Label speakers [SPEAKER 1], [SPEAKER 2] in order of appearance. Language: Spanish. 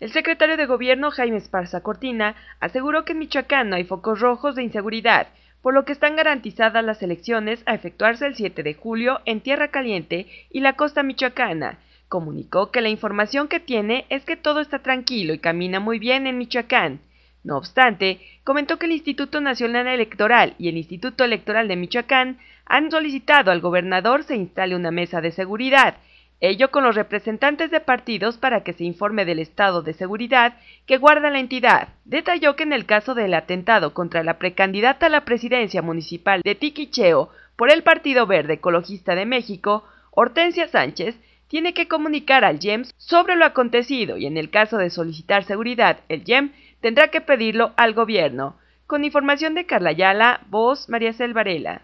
[SPEAKER 1] El secretario de Gobierno Jaime Esparza Cortina aseguró que en Michoacán no hay focos rojos de inseguridad, por lo que están garantizadas las elecciones a efectuarse el 7 de julio en Tierra Caliente y la costa michoacana. Comunicó que la información que tiene es que todo está tranquilo y camina muy bien en Michoacán. No obstante, comentó que el Instituto Nacional Electoral y el Instituto Electoral de Michoacán han solicitado al gobernador se instale una mesa de seguridad ello con los representantes de partidos para que se informe del estado de seguridad que guarda la entidad. Detalló que en el caso del atentado contra la precandidata a la presidencia municipal de Tiquicheo por el Partido Verde Ecologista de México, Hortensia Sánchez, tiene que comunicar al GEMS sobre lo acontecido y en el caso de solicitar seguridad, el GEM tendrá que pedirlo al gobierno. Con información de Carla Ayala, voz María Selvarela.